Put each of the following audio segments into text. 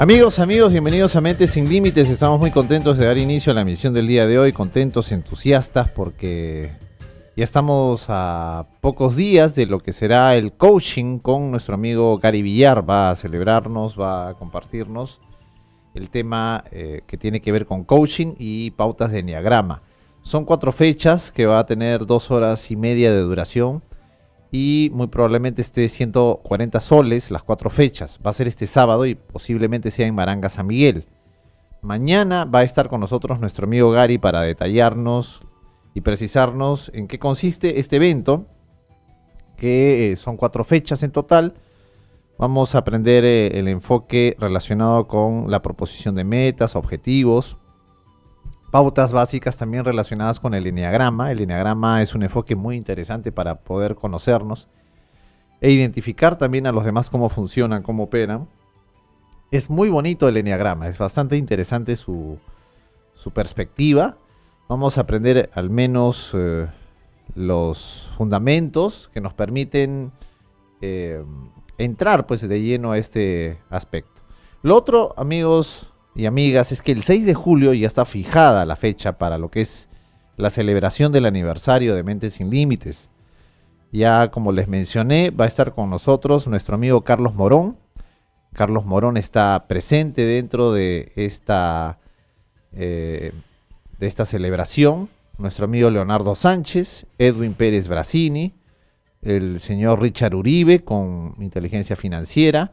Amigos, amigos, bienvenidos a Mente Sin Límites. Estamos muy contentos de dar inicio a la misión del día de hoy. Contentos, entusiastas, porque ya estamos a pocos días de lo que será el coaching con nuestro amigo Gary Villar. Va a celebrarnos, va a compartirnos el tema eh, que tiene que ver con coaching y pautas de enneagrama. Son cuatro fechas que va a tener dos horas y media de duración y muy probablemente esté 140 soles las cuatro fechas. Va a ser este sábado y posiblemente sea en Maranga San Miguel. Mañana va a estar con nosotros nuestro amigo Gary para detallarnos y precisarnos en qué consiste este evento, que eh, son cuatro fechas en total. Vamos a aprender eh, el enfoque relacionado con la proposición de metas, objetivos, pautas básicas también relacionadas con el enneagrama. El enneagrama es un enfoque muy interesante para poder conocernos e identificar también a los demás cómo funcionan, cómo operan. Es muy bonito el enneagrama, es bastante interesante su, perspectiva. Vamos a aprender al menos eh, los fundamentos que nos permiten eh, entrar pues de lleno a este aspecto. Lo otro, amigos, y amigas es que el 6 de julio ya está fijada la fecha para lo que es la celebración del aniversario de Mentes Sin Límites. Ya como les mencioné, va a estar con nosotros nuestro amigo Carlos Morón. Carlos Morón está presente dentro de esta, eh, de esta celebración. Nuestro amigo Leonardo Sánchez, Edwin Pérez Brasini, el señor Richard Uribe con inteligencia financiera,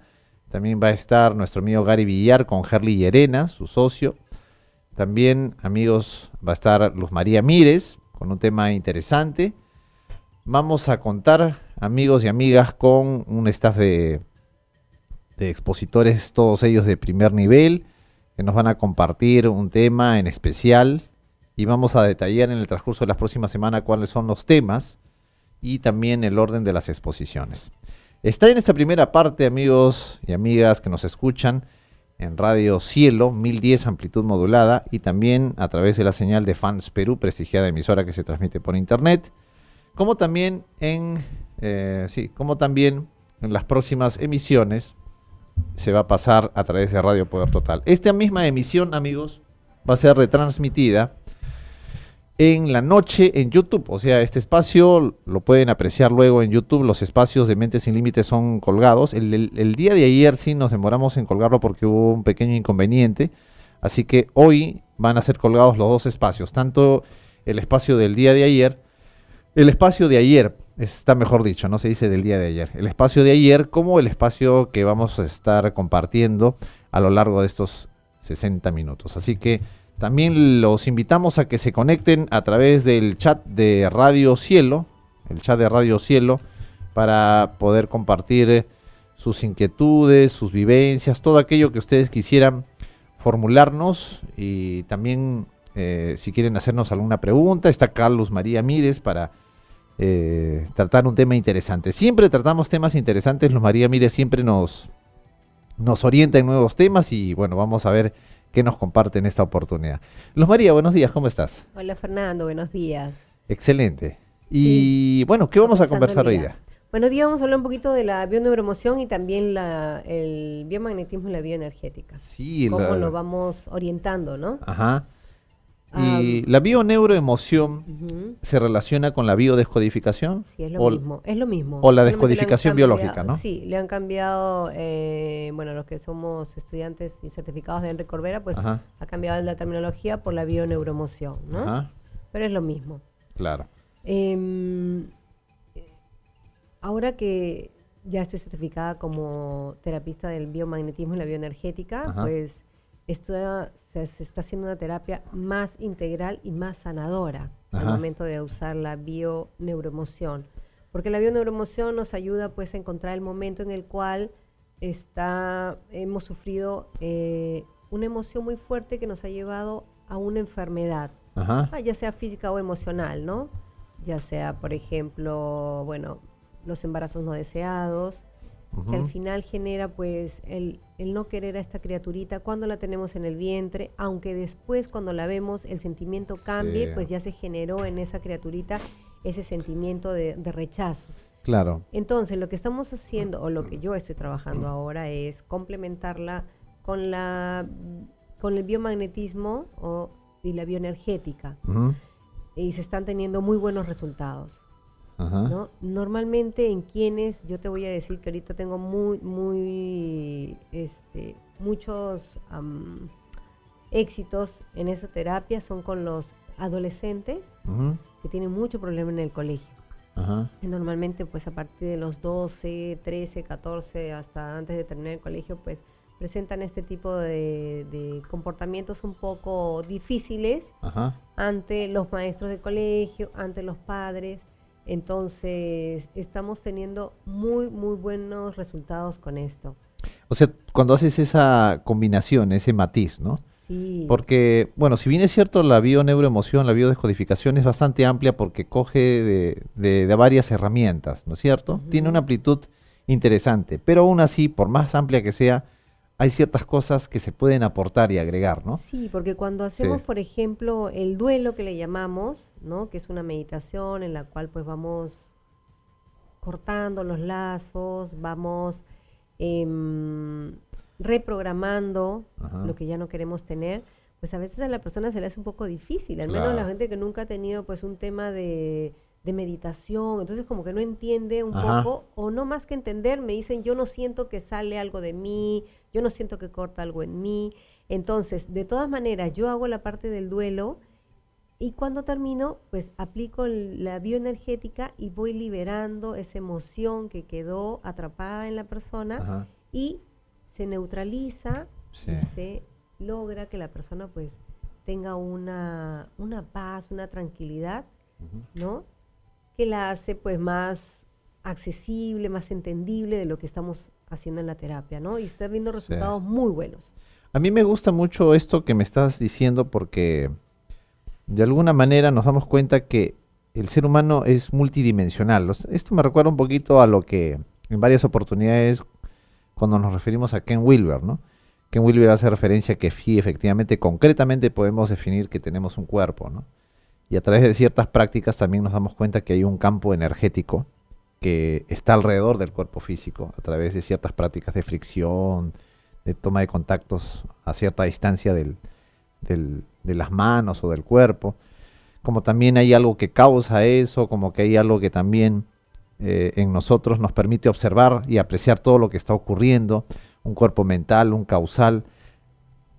también va a estar nuestro amigo Gary Villar con Herli Llerena, su socio. También, amigos, va a estar Luz María Mires con un tema interesante. Vamos a contar, amigos y amigas, con un staff de, de expositores, todos ellos de primer nivel, que nos van a compartir un tema en especial y vamos a detallar en el transcurso de las próximas semanas cuáles son los temas y también el orden de las exposiciones. Está en esta primera parte, amigos y amigas que nos escuchan en Radio Cielo, 1010 amplitud modulada y también a través de la señal de Fans Perú, prestigiada emisora que se transmite por internet, como también en, eh, sí, como también en las próximas emisiones se va a pasar a través de Radio Poder Total. Esta misma emisión, amigos, va a ser retransmitida en la noche en YouTube. O sea, este espacio lo pueden apreciar luego en YouTube. Los espacios de Mentes Sin Límites son colgados. El, el, día de ayer sí nos demoramos en colgarlo porque hubo un pequeño inconveniente. Así que hoy van a ser colgados los dos espacios. Tanto el espacio del día de ayer. El espacio de ayer, está mejor dicho, no se dice del día de ayer. El espacio de ayer como el espacio que vamos a estar compartiendo a lo largo de estos 60 minutos. Así que también los invitamos a que se conecten a través del chat de Radio Cielo, el chat de Radio Cielo, para poder compartir eh, sus inquietudes, sus vivencias, todo aquello que ustedes quisieran formularnos y también eh, si quieren hacernos alguna pregunta, está Carlos María Mírez para eh, tratar un tema interesante. Siempre tratamos temas interesantes, los María Mírez siempre nos, nos orienta en nuevos temas y bueno, vamos a ver que nos comparten esta oportunidad. Luz María, buenos días, ¿cómo estás? Hola Fernando, buenos días. Excelente. Y bueno, ¿qué vamos a conversar hoy día? Buenos días, vamos a hablar un poquito de la bioneuromoción y también la, el biomagnetismo y la bioenergética. Sí, cómo nos vamos orientando, ¿no? Ajá. Y la bioneuroemoción se relaciona con la biodescodificación. Sí, es lo mismo. O la descodificación biológica, ¿no? Sí, le han cambiado, eh, bueno, los que somos estudiantes y certificados de Enrique Corbera, pues ha cambiado la terminología por la bioneuroemoción, ¿no? Pero es lo mismo. Claro. Em, ahora que ya estoy certificada como terapista del biomagnetismo y la bioenergética, pues esto sea, se está haciendo una terapia más integral y más sanadora al momento de usar la bioneuroemoción. Porque la bioneuroemoción nos ayuda pues a encontrar el momento en el cual está, hemos sufrido eh, una emoción muy fuerte que nos ha llevado a una enfermedad, ah, ya sea física o emocional, ¿no? Ya sea, por ejemplo, bueno, los embarazos no deseados, que al final genera pues el, el, no querer a esta criaturita cuando la tenemos en el vientre, aunque después cuando la vemos el sentimiento cambie, pues ya se generó en esa criaturita ese sentimiento de, rechazo. Claro. Entonces, lo que estamos haciendo, o lo que yo estoy trabajando ahora, es complementarla con la con el biomagnetismo o, y la bioenergética. Y se están teniendo muy buenos resultados. ¿no? Normalmente en quienes, yo te voy a decir que ahorita tengo muy, muy, este, muchos éxitos en esa terapia son con los adolescentes que tienen mucho problema en el colegio. Normalmente, pues a partir de los 12, 13, 14, hasta antes de terminar el colegio, pues presentan este tipo de, comportamientos un poco difíciles ante los maestros de colegio, ante los padres. Entonces, estamos teniendo muy, muy buenos resultados con esto. O sea, cuando haces esa combinación, ese matiz, ¿no? Sí. Porque, bueno, si bien es cierto, la bioneuroemoción, la biodescodificación es bastante amplia porque coge de, varias herramientas, ¿no es cierto? Tiene una amplitud interesante, pero aún así, por más amplia que sea, hay ciertas cosas que se pueden aportar y agregar, ¿no? Sí, porque cuando hacemos, por ejemplo, el duelo que le llamamos, ¿no? Que es una meditación en la cual pues vamos cortando los lazos, vamos em, reprogramando lo que ya no queremos tener, pues a veces a la persona se le hace un poco difícil, al menos la gente que nunca ha tenido pues un tema de, meditación, entonces como que no entiende un poco, o no más que entender, me dicen yo no siento que sale algo de mí, yo no siento que corta algo en mí, entonces de todas maneras yo hago la parte del duelo, y cuando termino, pues aplico la bioenergética y voy liberando esa emoción que quedó atrapada en la persona y se neutraliza y se logra que la persona pues tenga una, paz, una tranquilidad, ¿no? Que la hace pues más accesible, más entendible de lo que estamos haciendo en la terapia, ¿no? Y está viendo resultados muy buenos. A mí me gusta mucho esto que me estás diciendo porque de alguna manera nos damos cuenta que el ser humano es multidimensional. Esto me recuerda un poquito a lo que en varias oportunidades cuando nos referimos a Ken Wilber, ¿no? Ken Wilber hace referencia a que efectivamente, concretamente podemos definir que tenemos un cuerpo, ¿no? Y a través de ciertas prácticas también nos damos cuenta que hay un campo energético que está alrededor del cuerpo físico, a través de ciertas prácticas de fricción, de toma de contactos a cierta distancia del, de las manos o del cuerpo, como también hay algo que causa eso, como que hay algo que también eh, en nosotros nos permite observar y apreciar todo lo que está ocurriendo, un cuerpo mental, un causal.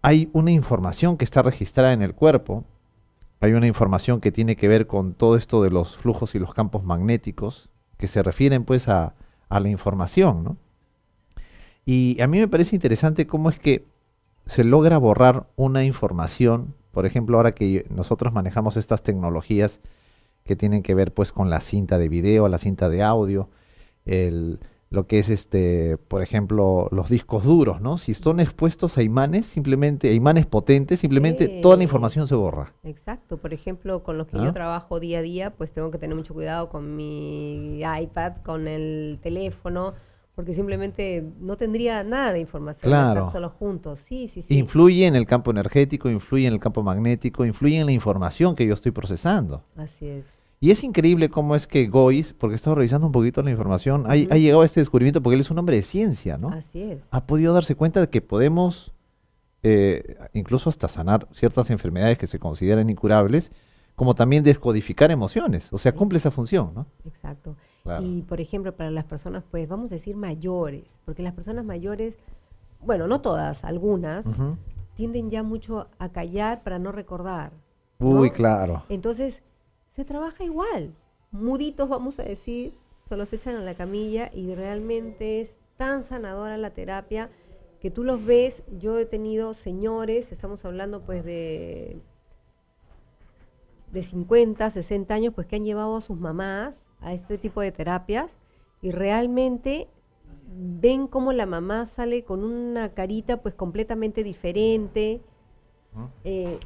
Hay una información que está registrada en el cuerpo, hay una información que tiene que ver con todo esto de los flujos y los campos magnéticos, que se refieren pues a, a la información, ¿no? Y a mí me parece interesante cómo es que se logra borrar una información por ejemplo, ahora que nosotros manejamos estas tecnologías que tienen que ver pues con la cinta de video, la cinta de audio, lo que es este, por ejemplo, los discos duros, ¿no? Si están expuestos a imanes, simplemente, imanes potentes, simplemente toda la información se borra. Exacto, por ejemplo, con los que yo ¿Ah? trabajo día a día, pues tengo que tener mucho cuidado con mi iPad, con el teléfono, porque simplemente no tendría nada de información claro. juntos. Influye en el campo energético, influye en el campo magnético, influye en la información que yo estoy procesando. Así es. Y es increíble cómo es que Gois, porque he estado revisando un poquito la información, ha, llegado a este descubrimiento porque él es un hombre de ciencia, ¿no? Así es. Ha podido darse cuenta de que podemos eh, incluso hasta sanar ciertas enfermedades que se consideran incurables, como también descodificar emociones. O sea, cumple esa función, ¿no? Exacto. Y, por ejemplo, para las personas, pues, vamos a decir mayores, porque las personas mayores, bueno, no todas, algunas, tienden ya mucho a callar para no recordar. Uy, claro. Entonces, se trabaja igual. Muditos, vamos a decir, solo se echan a la camilla y realmente es tan sanadora la terapia que tú los ves. Yo he tenido señores, estamos hablando pues de de 50, 60 años, pues que han llevado a sus mamás a este tipo de terapias y realmente ven cómo la mamá sale con una carita pues completamente diferente, eh,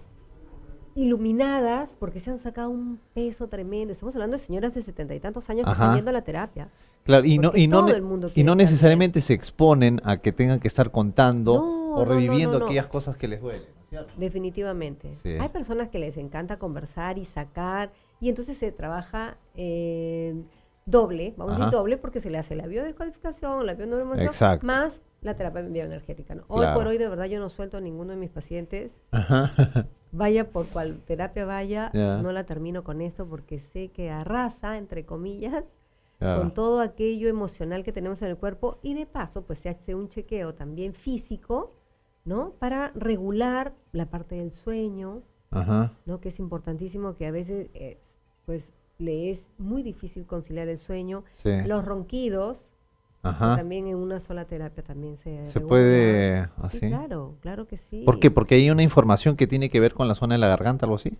iluminadas, porque se han sacado un peso tremendo. Estamos hablando de señoras de setenta y tantos años Ajá. a la terapia. Claro, y no, y no, y no necesariamente se exponen a que tengan que estar contando o reviviendo aquellas cosas que les duelen. Definitivamente. Hay personas que les encanta conversar y sacar y entonces se trabaja eh, doble, vamos a decir doble porque se le hace la biodescodificación, la bionormalización, más la terapia bioenergética. Hoy por hoy de verdad yo no suelto a ninguno de mis pacientes. Vaya por cual terapia vaya, no la termino con esto porque sé que arrasa, entre comillas, con todo aquello emocional que tenemos en el cuerpo y de paso pues se hace un chequeo también físico, ¿no? Para regular la parte del sueño, Ajá. ¿no? Que es importantísimo que a veces eh, pues le es muy difícil conciliar el sueño. Los ronquidos, también en una sola terapia también se... Se puede así. claro, claro que sí. ¿Por qué? Porque hay una información que tiene que ver con la zona de la garganta, algo así.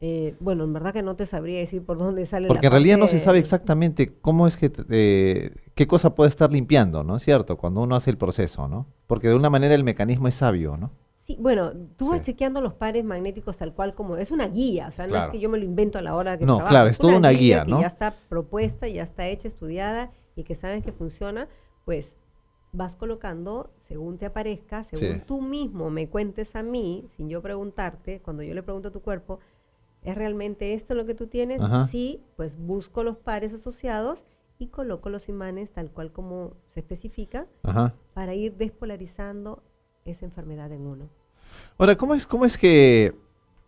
Eh, bueno, en verdad que no te sabría decir por dónde sale. Porque en realidad no se sabe exactamente cómo es que, eh, qué cosa puede estar limpiando, ¿no es cierto? Cuando uno hace el proceso, ¿no? Porque de una manera el mecanismo es sabio, ¿no? Sí, bueno, tú vas chequeando los pares magnéticos tal cual como es una guía, o sea, no es que yo me lo invento a la hora que no, claro, es, toda una, guía, que ya está propuesta, ya está hecha, estudiada y que sabes que funciona, pues vas colocando según te aparezca, según tú mismo me cuentes a mí, sin yo preguntarte, cuando yo le pregunto a tu cuerpo, ¿es realmente esto lo que tú tienes? Sí, pues busco los pares asociados y coloco los imanes tal cual como se especifica para ir despolarizando esa enfermedad en uno. Ahora, ¿cómo es, cómo es que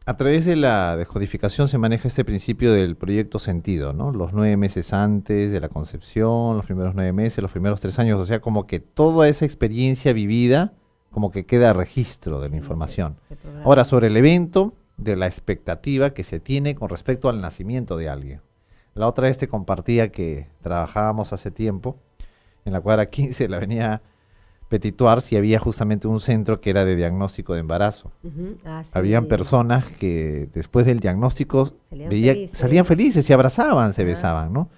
a través de la descodificación se maneja este principio del proyecto sentido, ¿no? Los nueve meses antes de la concepción, los primeros nueve meses, los primeros tres años, o sea, como que toda esa experiencia vivida, como que queda registro de la información. Ahora, sobre el evento, de la expectativa que se tiene con respecto al nacimiento de alguien. La otra vez te compartía que trabajábamos hace tiempo en la cuadra 15 de la avenida Petituar si había justamente un centro que era de diagnóstico de embarazo. Ah, Habían personas que después del diagnóstico salían, felices. salían se abrazaban, se besaban, ¿no?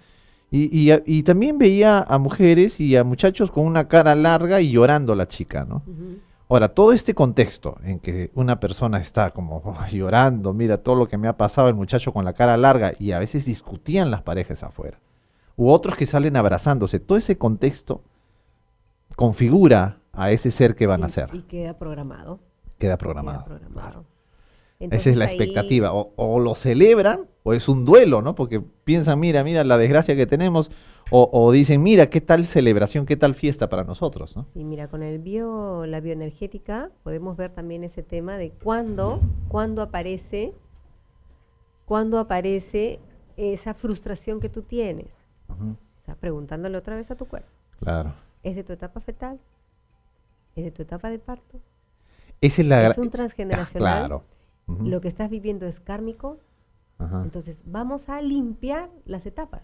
Y, también veía a mujeres y a muchachos con una cara larga y llorando la chica, ¿no? Ahora, todo este contexto en que una persona está como llorando, mira todo lo que me ha pasado, el muchacho con la cara larga, y a veces discutían las parejas afuera, u otros que salen abrazándose, todo ese contexto configura a ese ser que van a ser. Y queda programado. Queda programado. programado. Esa es la expectativa. O, lo celebran o es un duelo, ¿no? Porque piensan, mira, mira la desgracia que tenemos. O, dicen, mira, qué tal celebración, qué tal fiesta para nosotros, ¿no? Y mira, con el bio, la bioenergética podemos ver también ese tema de cuándo, cuándo aparece, cuándo aparece esa frustración que tú tienes. Está preguntándole otra vez a tu cuerpo. Claro. ¿Es de tu etapa fetal? ¿Es de tu etapa de parto? Es, la un transgeneracional. Ah, Lo que estás viviendo es kármico. Entonces, vamos a limpiar las etapas.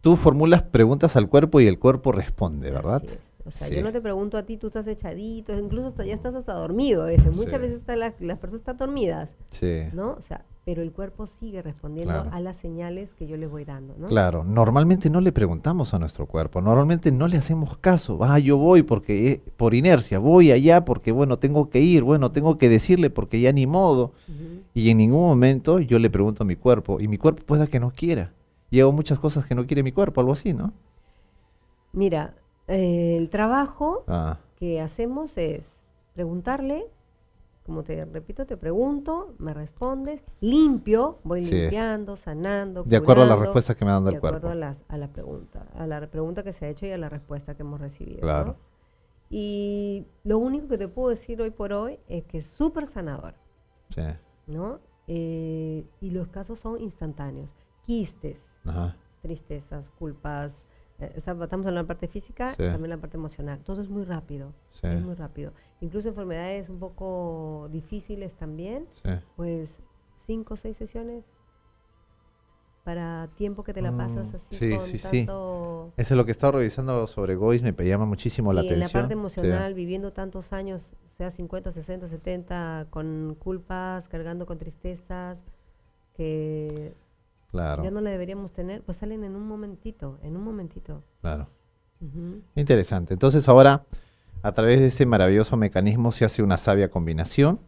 Tú formulas preguntas al cuerpo y el cuerpo responde, ¿verdad? O sea, yo no te pregunto a ti, tú estás echadito, incluso ya estás hasta dormido Muchas veces las, las personas están dormidas. Sí. ¿No? O sea, pero el cuerpo sigue respondiendo a las señales que yo le voy dando. ¿no? Claro, normalmente no le preguntamos a nuestro cuerpo, normalmente no le hacemos caso. Ah, yo voy porque eh, por inercia, voy allá porque bueno, tengo que ir, bueno, tengo que decirle porque ya ni modo. Y en ningún momento yo le pregunto a mi cuerpo y mi cuerpo pueda que no quiera. Y hago muchas cosas que no quiere mi cuerpo, algo así, ¿no? Mira, eh, el trabajo ah. que hacemos es preguntarle como te repito, te pregunto, me respondes, limpio, voy limpiando, sanando. De acuerdo a las respuestas que me dan del cuerpo. De acuerdo a, a la pregunta, a la pregunta que se ha hecho y a la respuesta que hemos recibido. Claro. Y lo único que te puedo decir hoy por hoy es que es súper sanador. Sí. ¿No? Eh, y los casos son instantáneos. Quistes, tristezas, culpas. Eh, estamos hablando de la parte física, y también la parte emocional. Todo es muy rápido. Sí. Es muy rápido incluso enfermedades un poco difíciles también, pues cinco o seis sesiones para tiempo que te la mm, pasas así. Sí, sí, sí. Eso es lo que he estado revisando sobre Gois, me llama muchísimo la y atención. En la parte emocional, viviendo tantos años, sea 50, 60, 70, con culpas, cargando con tristezas, que claro. ya no le deberíamos tener, pues salen en un momentito, en un momentito. Claro. Interesante. Entonces ahora a través de ese maravilloso mecanismo se hace una sabia combinación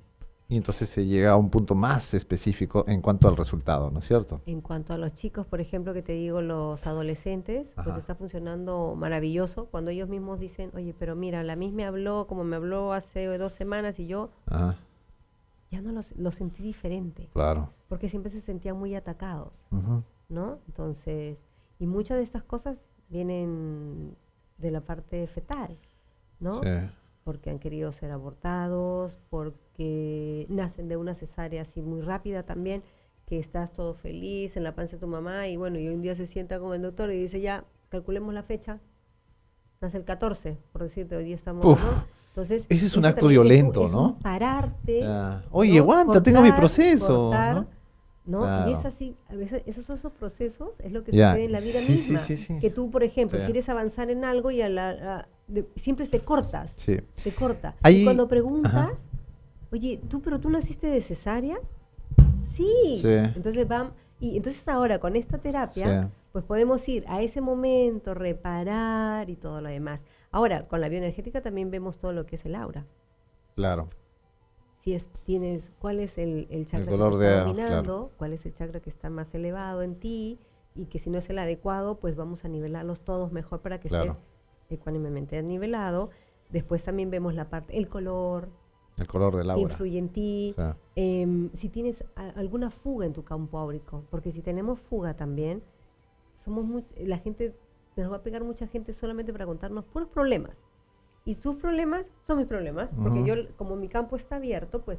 y entonces se llega a un punto más específico en cuanto al resultado, ¿no es cierto? En cuanto a los chicos, por ejemplo, que te digo, los adolescentes, pues está funcionando maravilloso cuando ellos mismos dicen, oye, pero mira, la misma me habló como me habló hace dos semanas y yo ya no los, sentí diferente. Claro. Porque siempre se sentían muy atacados, ¿no? Entonces, y muchas de estas cosas vienen de la parte fetal. ¿no? Porque han querido ser abortados, porque nacen de una cesárea así muy rápida también, que estás todo feliz en la panza de tu mamá y bueno, y un día se sienta con el doctor y dice, ya, calculemos la fecha, nace el 14, por decirte, hoy día estamos... Entonces, ese es un acto violento, ¿no? Es pararte. Oye, aguanta, tengo mi proceso. ¿no? Y es así, a veces esos, esos procesos es lo que sucede en la vida misma. que tú, por ejemplo, quieres avanzar en algo y a la, siempre te cortas. Sí. Te corta. y cuando preguntas, oye, tú, pero tú naciste de cesárea. Sí. Entonces van. Y entonces ahora con esta terapia, pues podemos ir a ese momento, reparar y todo lo demás. Ahora, con la bioenergética también vemos todo lo que es el aura. Claro. Si es, tienes, cuál es el, el chakra que está dominando, cuál es el chakra que está más elevado en ti, y que si no es el adecuado, pues vamos a nivelarlos todos mejor para que claro ecuánimemente nivelado. Después también vemos la parte, el color. El color del agua. Influye en ti. Em, si tienes alguna fuga en tu campo áurico, porque si tenemos fuga también, somos la gente, nos va a pegar mucha gente solamente para contarnos puros problemas. Y sus problemas son mis problemas, porque yo, como mi campo está abierto, pues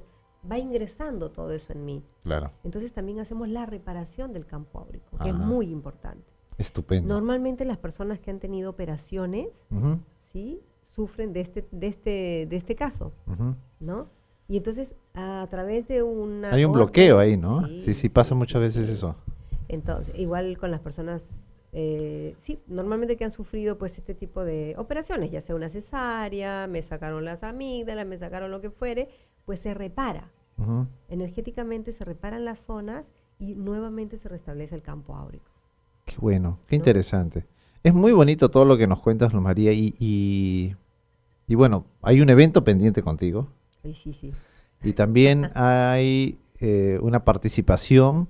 va ingresando todo eso en mí. Entonces también hacemos la reparación del campo áurico, que es muy importante. Estupendo. Normalmente las personas que han tenido operaciones, ¿sí? Sufren de este, de este, de este caso, ¿no? Y entonces a través de una... Hay un bloqueo ahí, ¿no? Sí, sí, pasa muchas veces eso. Entonces, igual con las personas, eh, sí, normalmente que han sufrido pues este tipo de operaciones, ya sea una cesárea, me sacaron las amígdalas, me sacaron lo que fuere, pues se repara. Energéticamente se reparan las zonas y nuevamente se restablece el campo áurico bueno, qué interesante. Es muy bonito todo lo que nos cuentas, Luz María, y, bueno, hay un evento pendiente contigo. Sí, sí, Y también hay eh, una participación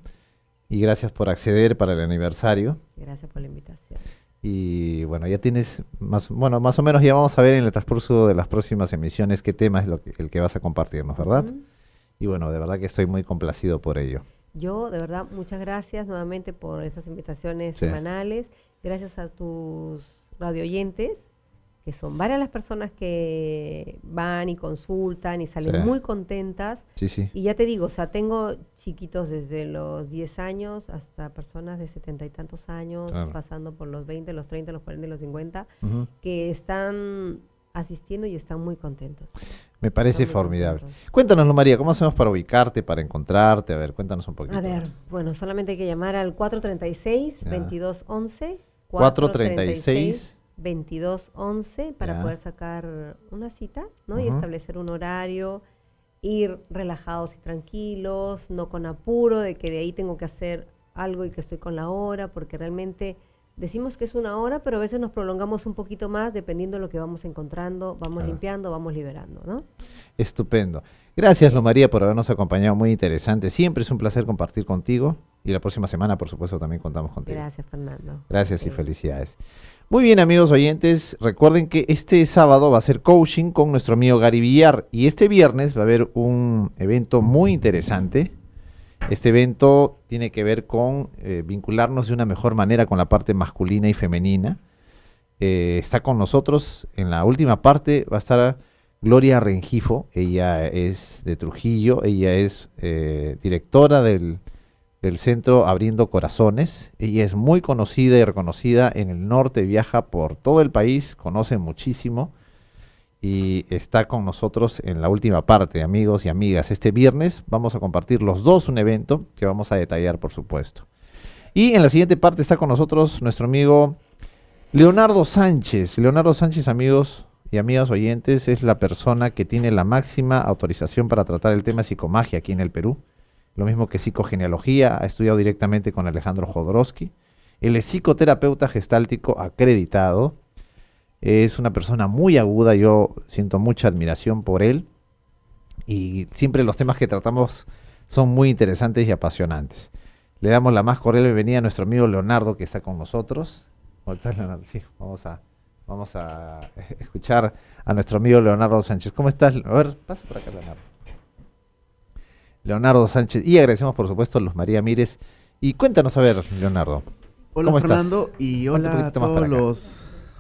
y gracias por acceder para el aniversario. Gracias por la invitación. Y bueno, ya tienes más, bueno, más o menos ya vamos a ver en el transcurso de las próximas emisiones qué tema es lo que, el que vas a compartirnos, ¿verdad? Y bueno, de verdad que estoy muy complacido por ello. Yo, de verdad, muchas gracias nuevamente por esas invitaciones semanales. Gracias a tus oyentes, que son varias las personas que van y consultan y salen muy contentas. Y ya te digo, o sea, tengo chiquitos desde los 10 años hasta personas de setenta y tantos años, pasando por los 20, los 30, los 40 los 50, que están asistiendo y están muy contentos. Me parece formidable. Cuéntanos, María, ¿cómo hacemos para ubicarte, para encontrarte? A ver, cuéntanos un poquito. A ver, bueno, solamente hay que llamar al 436-2211. 436. 2211 para poder sacar una cita ¿no? y establecer un horario, ir relajados y tranquilos, no con apuro de que de ahí tengo que hacer algo y que estoy con la hora, porque realmente decimos que es una hora, pero a veces nos prolongamos un poquito más dependiendo de lo que vamos encontrando, vamos limpiando, vamos liberando, ¿no? Estupendo. Gracias, Lo María, por habernos acompañado. Muy interesante. Siempre es un placer compartir contigo. Y la próxima semana, por supuesto, también contamos contigo. Gracias, Fernando. Gracias y felicidades. Muy bien, amigos oyentes. Recuerden que este sábado va a ser coaching con nuestro amigo Gary Villar. Y este viernes va a haber un evento muy interesante este evento tiene que ver con eh, vincularnos de una mejor manera con la parte masculina y femenina. Eh, está con nosotros en la última parte, va a estar Gloria Rengifo, ella es de Trujillo, ella es eh, directora del, del centro Abriendo Corazones, ella es muy conocida y reconocida en el norte, viaja por todo el país, conoce muchísimo y está con nosotros en la última parte, amigos y amigas. Este viernes vamos a compartir los dos un evento que vamos a detallar, por supuesto. Y en la siguiente parte está con nosotros nuestro amigo Leonardo Sánchez. Leonardo Sánchez, amigos y amigas oyentes, es la persona que tiene la máxima autorización para tratar el tema psicomagia aquí en el Perú. Lo mismo que psicogenealogía, ha estudiado directamente con Alejandro Jodorowsky. Él es psicoterapeuta gestáltico acreditado es una persona muy aguda, yo siento mucha admiración por él y siempre los temas que tratamos son muy interesantes y apasionantes. Le damos la más cordial bienvenida a nuestro amigo Leonardo que está con nosotros. vamos a, vamos a escuchar a nuestro amigo Leonardo Sánchez. ¿Cómo estás? A ver, pasa por acá, Leonardo. Leonardo Sánchez. Y agradecemos, por supuesto, a los María Mires. Y cuéntanos, a ver, Leonardo. Hola, Fernando, y hola los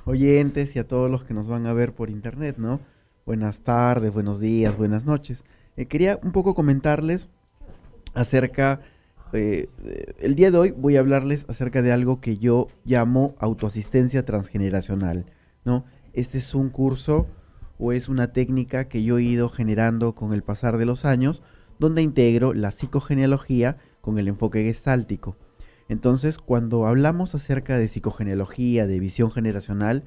oyentes y a todos los que nos van a ver por internet, ¿no? Buenas tardes, buenos días, buenas noches. Eh, quería un poco comentarles acerca, eh, eh, el día de hoy voy a hablarles acerca de algo que yo llamo autoasistencia transgeneracional, ¿no? Este es un curso o es una técnica que yo he ido generando con el pasar de los años, donde integro la psicogenealogía con el enfoque gestáltico. Entonces, cuando hablamos acerca de psicogenealogía, de visión generacional,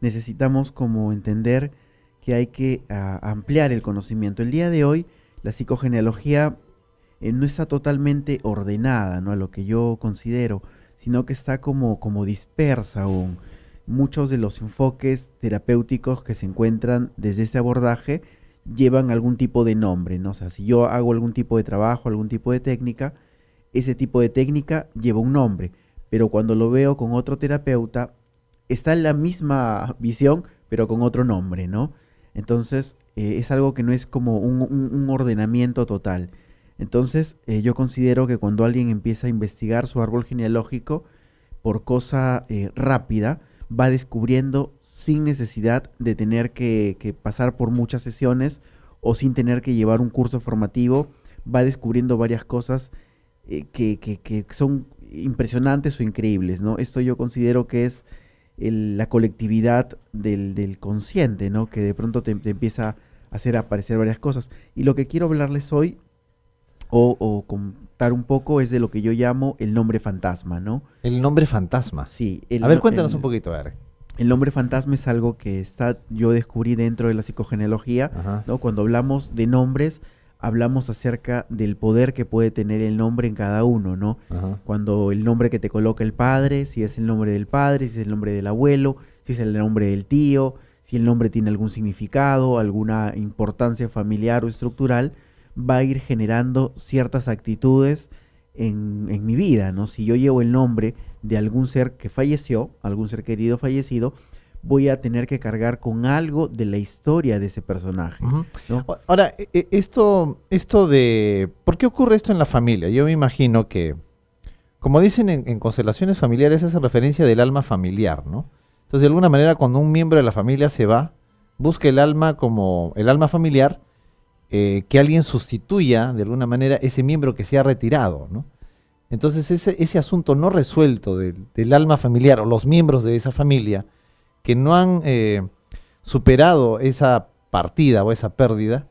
necesitamos como entender que hay que ah, ampliar el conocimiento. El día de hoy, la psicogenealogía eh, no está totalmente ordenada, ¿no? A lo que yo considero, sino que está como, dispersa aún. Muchos de los enfoques terapéuticos que se encuentran desde este abordaje llevan algún tipo de nombre, ¿no? O sea, si yo hago algún tipo de trabajo, algún tipo de técnica, ese tipo de técnica lleva un nombre, pero cuando lo veo con otro terapeuta, está en la misma visión, pero con otro nombre, ¿no? Entonces, eh, es algo que no es como un, ordenamiento total. Entonces, eh, yo considero que cuando alguien empieza a investigar su árbol genealógico por cosa eh, rápida, va descubriendo sin necesidad de tener que, que pasar por muchas sesiones o sin tener que llevar un curso formativo, va descubriendo varias cosas eh, que, son impresionantes o increíbles, ¿no? Esto yo considero que es la colectividad del, consciente, ¿no? Que de pronto te, empieza a hacer aparecer varias cosas. Y lo que quiero hablarles hoy, o, contar un poco, es de lo que yo llamo el nombre fantasma, ¿no? El nombre fantasma. Sí. El, a ver, cuéntanos un poquito, a El nombre fantasma es algo que está, yo descubrí dentro de la psicogenealogía, ¿no? Cuando hablamos de nombres, hablamos acerca del poder que puede tener el nombre en cada uno, ¿no? Cuando el nombre que te coloca el padre, si es el nombre del padre, si es el nombre del abuelo, si es el nombre del tío, si el nombre tiene algún significado, alguna importancia familiar o estructural, va a ir generando ciertas actitudes en, en mi vida, ¿no? Si yo llevo el nombre de algún ser que falleció, algún ser querido fallecido, voy a tener que cargar con algo de la historia de ese personaje. Ahora, e, e, esto, esto de. ¿Por qué ocurre esto en la familia? Yo me imagino que. Como dicen en, constelaciones familiares, esa referencia del alma familiar, ¿no? Entonces, de alguna manera, cuando un miembro de la familia se va, busca el alma como el alma familiar, eh, que alguien sustituya de alguna manera ese miembro que se ha retirado, ¿no? Entonces, ese, asunto no resuelto del alma familiar o los miembros de esa familia, que no han eh, superado esa partida o esa pérdida,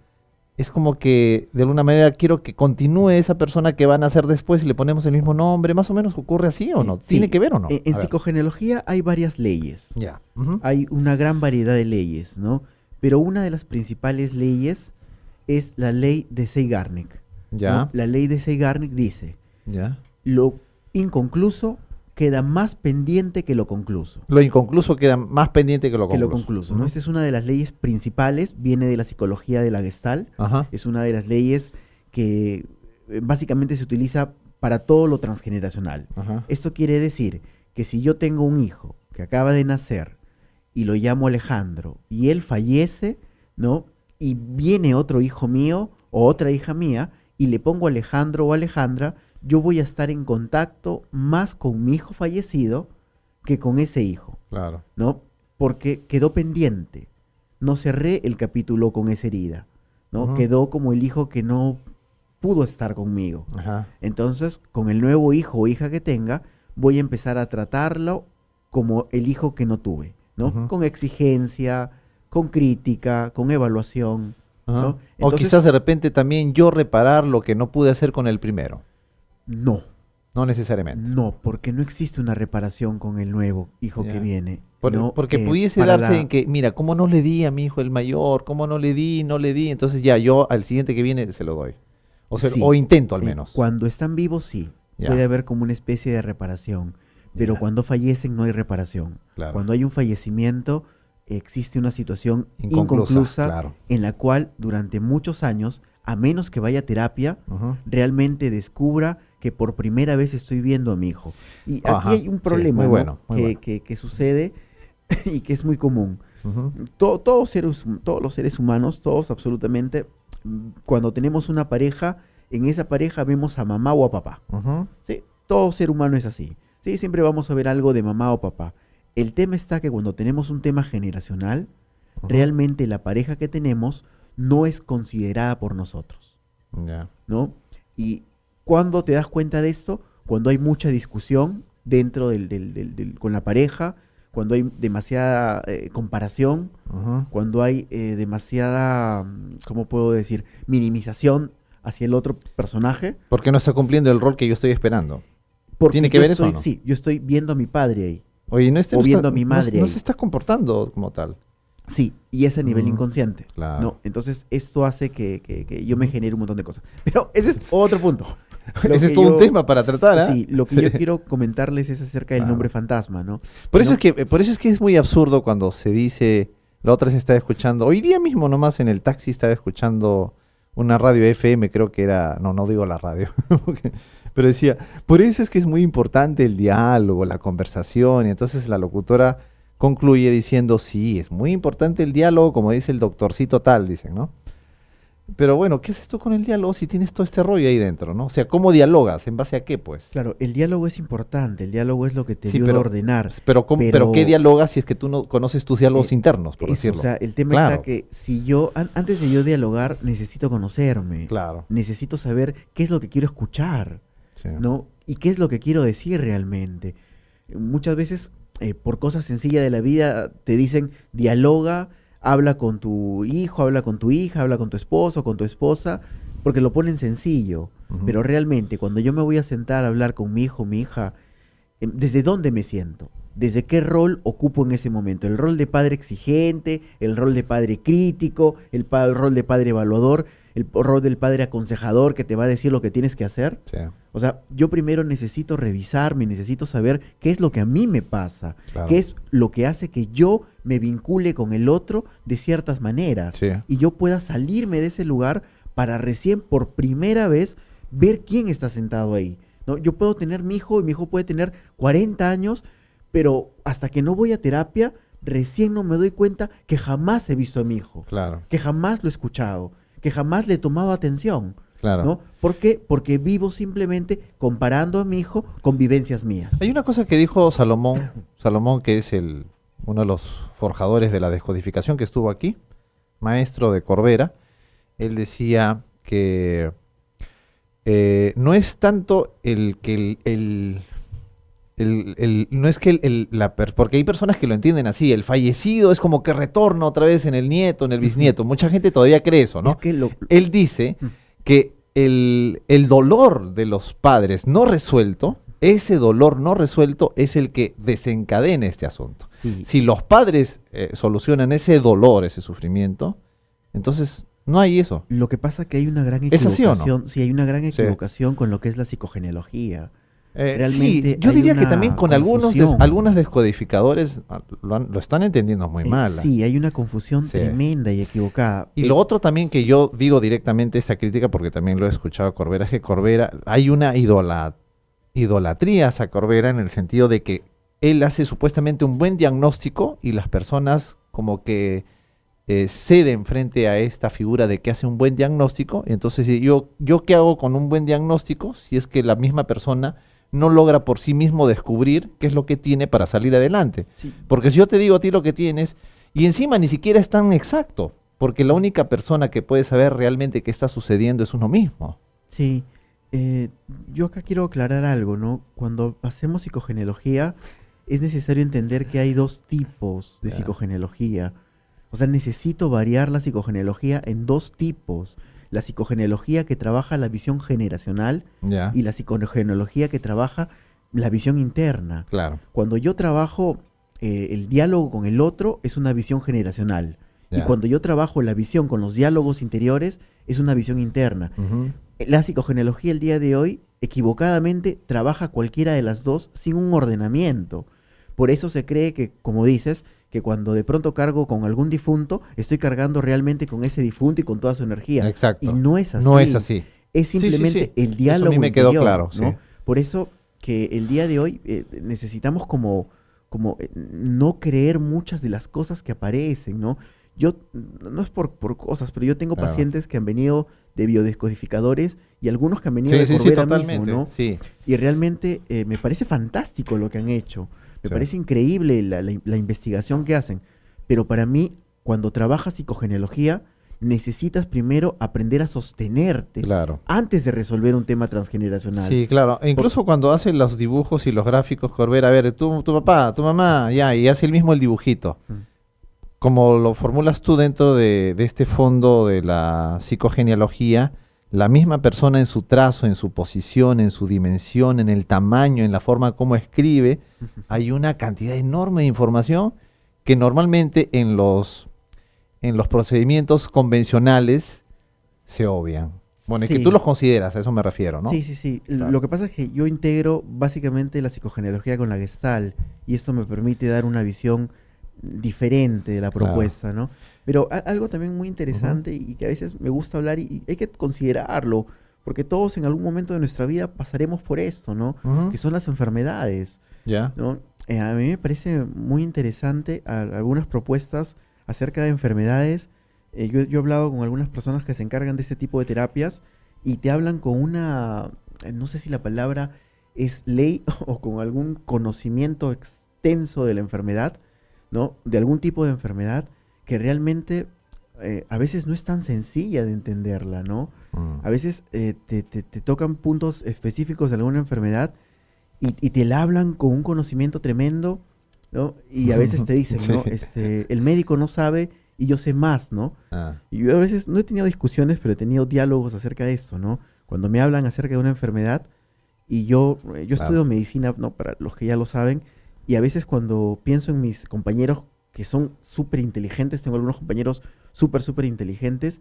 es como que de alguna manera quiero que continúe esa persona que van a ser después y le ponemos el mismo nombre, más o menos ocurre así o no, tiene que ver o no. En, hay varias leyes, ya. hay una gran variedad de leyes, ¿no? Pero una de las principales leyes es la ley de Seigarnik. Ya. La ley de Seigarnik dice, ya. lo inconcluso queda más pendiente que lo concluso. Lo inconcluso queda más pendiente que lo concluso. ¿no? Esta es una de las leyes principales, viene de la psicología de la gestal. Es una de las leyes que eh, básicamente se utiliza para todo lo transgeneracional. Esto quiere decir que si yo tengo un hijo que acaba de nacer y lo llamo Alejandro y él fallece, ¿no? Y viene otro hijo mío o otra hija mía y le pongo Alejandro o Alejandra, yo voy a estar en contacto más con mi hijo fallecido que con ese hijo. Claro. ¿No? Porque quedó pendiente. No cerré el capítulo con esa herida. ¿No? Quedó como el hijo que no pudo estar conmigo. Entonces, con el nuevo hijo o hija que tenga, voy a empezar a tratarlo como el hijo que no tuve, ¿no? Con exigencia, con crítica, con evaluación. o quizás de repente también yo reparar lo que no pude hacer con el primero. No. No necesariamente. No, porque no existe una reparación con el nuevo hijo que viene. porque eh, pudiese darse en que, mira, ¿cómo no le di a mi hijo el mayor? ¿Cómo no le di? No le di. Entonces ya yo al siguiente que viene se lo doy. O, o intento al eh, menos. cuando están vivos, sí. Puede haber como una especie de reparación. Pero cuando fallecen no hay reparación. Cuando hay un fallecimiento, existe una situación inconclusa, en la cual durante muchos años, a menos que vaya a terapia, realmente descubra que por primera vez estoy viendo a mi hijo. Y aquí hay un problema bueno, que, sucede y que es muy común. todos, todos los seres humanos, todos absolutamente, cuando tenemos una pareja, en esa pareja vemos a mamá o a papá. Todo ser humano es así. Siempre vamos a ver algo de mamá o papá. El tema está que cuando tenemos un tema generacional, realmente la pareja que tenemos no es considerada por nosotros. ¿No? Y, ¿Cuándo te das cuenta de esto? Cuando hay mucha discusión dentro del, con la pareja, cuando hay demasiada eh, comparación, cuando hay eh, demasiada, ¿cómo puedo decir?, minimización hacia el otro personaje. Porque no está cumpliendo el rol que yo estoy esperando. ¿Tiene que ver eso? Sí, yo estoy viendo a mi padre ahí. Oye, no estoy viendo a mi madre. No, se está comportando como tal. Sí, y es a nivel mm, inconsciente. No, entonces, esto hace que yo me genere un montón de cosas. Pero ese es otro punto. Ese es todo un tema para tratar, ¿ah? Sí, lo que yo quiero comentarles es acerca del ah. nombre fantasma, ¿no? Por eso, Es que, eh, por eso es que es muy absurdo cuando se dice, la otra se está escuchando, hoy día mismo nomás en el taxi estaba escuchando una radio FM, creo que era, no, no digo la radio, pero decía, por eso es que es muy importante el diálogo, la conversación, y entonces la locutora concluye diciendo, sí, es muy importante el diálogo, como dice el doctorcito tal, dicen, ¿no? Pero bueno, ¿qué haces tú con el diálogo si tienes todo este rollo ahí dentro, no? O sea, ¿cómo dialogas? ¿En base a qué, pues? Claro, el diálogo es importante, el diálogo es lo que te sí, ayuda a ordenar. Pues, pero, pero, ¿qué dialogas si es que tú no conoces tus diálogos eh, internos, por decirlo? O sea, el tema es está que si yo, antes de yo dialogar, necesito conocerme. Claro. Necesito saber qué es lo que quiero escuchar, ¿no? Y qué es lo que quiero decir realmente. Muchas veces, eh, por cosas sencillas de la vida, te dicen, dialoga habla con tu hijo, habla con tu hija, habla con tu esposo, con tu esposa, porque lo ponen sencillo. Pero realmente, cuando yo me voy a sentar a hablar con mi hijo, mi hija, em, ¿desde dónde me siento? ¿Desde qué rol ocupo en ese momento? ¿El rol de padre exigente? ¿El rol de padre crítico? el rol de padre evaluador? el rol del padre aconsejador que te va a decir lo que tienes que hacer. O sea, yo primero necesito revisarme, necesito saber qué es lo que a mí me pasa, qué es lo que hace que yo me vincule con el otro de ciertas maneras y yo pueda salirme de ese lugar para recién por primera vez ver quién está sentado ahí. ¿no? Yo puedo tener mi hijo y mi hijo puede tener 40 años, pero hasta que no voy a terapia, recién no me doy cuenta que jamás he visto a mi hijo, claro. que jamás lo he escuchado que jamás le he tomado atención. ¿no? ¿Por qué? Porque vivo simplemente comparando a mi hijo con vivencias mías. Hay una cosa que dijo Salomón, Salomón que es el, uno de los forjadores de la descodificación que estuvo aquí, maestro de Corbera, él decía que eh, no es tanto el que el el, no es que el, porque hay personas que lo entienden así, el fallecido es como que retorna otra vez en el nieto, en el bisnieto. Mucha gente todavía cree eso, ¿no? Él dice que el, dolor de los padres no resuelto, ese dolor no resuelto es el que desencadena este asunto. Si los padres eh, solucionan ese dolor, ese sufrimiento, entonces no hay eso. Lo que pasa es que hay una gran equivocación, hay una gran equivocación con lo que es la psicogenealogía. Eh, sí, yo diría que también con algunos algunas descodificadores ah, lo, están entendiendo muy eh, mal. ¿ah? sí, hay una confusión tremenda y equivocada. Y lo otro también que yo digo directamente esta crítica, porque también lo he escuchado a Corbera, es que Corbera, hay una idolat idolatría a Corbera en el sentido de que él hace supuestamente un buen diagnóstico y las personas como que eh, ceden frente a esta figura de que hace un buen diagnóstico. Entonces, yo, yo qué hago con un buen diagnóstico si es que la misma persona no logra por sí mismo descubrir qué es lo que tiene para salir adelante. Porque si yo te digo a ti lo que tienes, y encima ni siquiera es tan exacto, porque la única persona que puede saber realmente qué está sucediendo es uno mismo. Sí, eh, yo acá quiero aclarar algo, ¿no? Cuando hacemos psicogenealogía, es necesario entender que hay dos tipos de claro. O sea, necesito variar la psicogenealogía en dos tipos la psicogenealogía que trabaja la visión generacional y la psicogeneología que trabaja la visión interna. Claro. Cuando yo trabajo eh, el diálogo con el otro, es una visión generacional. Y cuando yo trabajo la visión con los diálogos interiores, es una visión interna. Eh, la psicogeneología el día de hoy, equivocadamente, trabaja cualquiera de las dos sin un ordenamiento. Por eso se cree que, como dices, que cuando de pronto cargo con algún difunto, estoy cargando realmente con ese difunto y con toda su energía. Exacto. Y no es así. No es así. Es simplemente el diálogo. me quedó claro. ¿no? Por eso que el día de hoy eh, necesitamos como, como eh, no creer muchas de las cosas que aparecen, ¿no? Yo, no es por, por cosas, pero yo tengo pacientes que han venido de biodescodificadores y algunos que han venido de Corbera mismo, ¿no? Sí. Y realmente eh, me parece fantástico lo que han hecho. Me parece increíble la, investigación que hacen. Pero para mí, cuando trabajas psicogenealogía, necesitas primero aprender a sostenerte antes de resolver un tema transgeneracional. Sí, claro. incluso cuando hacen los dibujos y los gráficos, Corber, a ver, tú, tu papá, tu mamá, ya, y hace el mismo el dibujito. Mm. Como lo formulas tú dentro de, de, este fondo de la psicogenealogía, la misma persona en su trazo, en su posición, en su dimensión, en el tamaño, en la forma como escribe, hay una cantidad enorme de información que normalmente en los, en los procedimientos convencionales se obvian. Bueno, que tú los consideras, a eso me refiero, ¿no? Sí, sí, sí. Lo que pasa es que yo integro básicamente la psicogenealogía con la gestal y esto me permite dar una visión diferente de la propuesta, ¿no? Pero algo también muy interesante y que a veces me gusta hablar y, hay que considerarlo, porque todos en algún momento de nuestra vida pasaremos por esto, ¿no? Que son las enfermedades. Ya. ¿no? Eh, a mí me parece muy interesante algunas propuestas acerca de enfermedades. Eh, yo, yo, he hablado con algunas personas que se encargan de este tipo de terapias y te hablan con una, eh, no sé si la palabra es ley o con algún conocimiento extenso de la enfermedad, ¿no? De algún tipo de enfermedad que realmente eh, a veces no es tan sencilla de entenderla, ¿no? Mm. A veces eh, te, tocan puntos específicos de alguna enfermedad y, te la hablan con un conocimiento tremendo, ¿no? Y a veces te dicen, ¿no? Este, el médico no sabe y yo sé más, ¿no? Ah. Y yo a veces no he tenido discusiones, pero he tenido diálogos acerca de eso, ¿no? Cuando me hablan acerca de una enfermedad y yo, eh, yo estudio medicina, ¿no? Para los que ya lo saben, y a veces cuando pienso en mis compañeros que son súper inteligentes, tengo algunos compañeros súper, súper inteligentes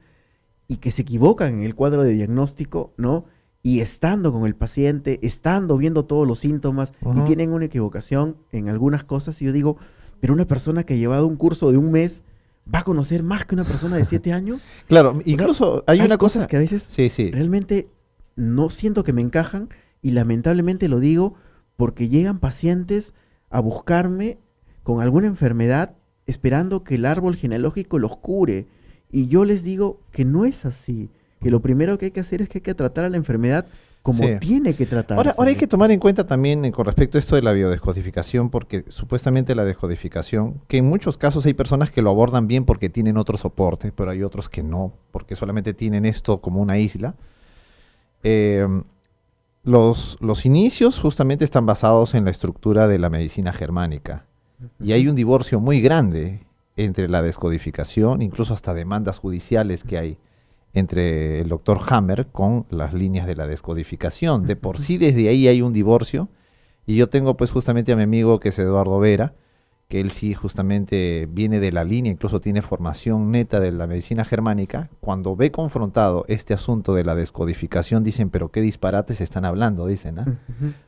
y que se equivocan en el cuadro de diagnóstico, ¿no? Y estando con el paciente, estando viendo todos los síntomas y tienen una equivocación en algunas cosas y yo digo, pero una persona que ha llevado un curso de un mes, va a conocer más que una persona de siete años. claro, incluso hay, una cosa que a veces sí, sí. realmente no siento que me encajan y lamentablemente lo digo porque llegan pacientes a buscarme con alguna enfermedad esperando que el árbol genealógico los cure. Y yo les digo que no es así, que lo primero que hay que hacer es que hay que tratar a la enfermedad como tiene que tratar Ahora, hay que tomar en cuenta también eh, con respecto a esto de la biodescodificación, porque supuestamente la descodificación, que en muchos casos hay personas que lo abordan bien porque tienen otro soporte, pero hay otros que no, porque solamente tienen esto como una isla. Eh, los inicios justamente están basados en la estructura de la medicina germánica. Y hay un divorcio muy grande entre la descodificación, incluso hasta demandas judiciales que hay entre el doctor Hammer con las líneas de la descodificación. De por sí desde ahí hay un divorcio. Y yo tengo pues justamente a mi amigo que es Eduardo Vera, que él sí justamente viene de la línea, incluso tiene formación neta de la medicina germánica, cuando ve confrontado este asunto de la descodificación, dicen, pero qué disparates están hablando, dicen,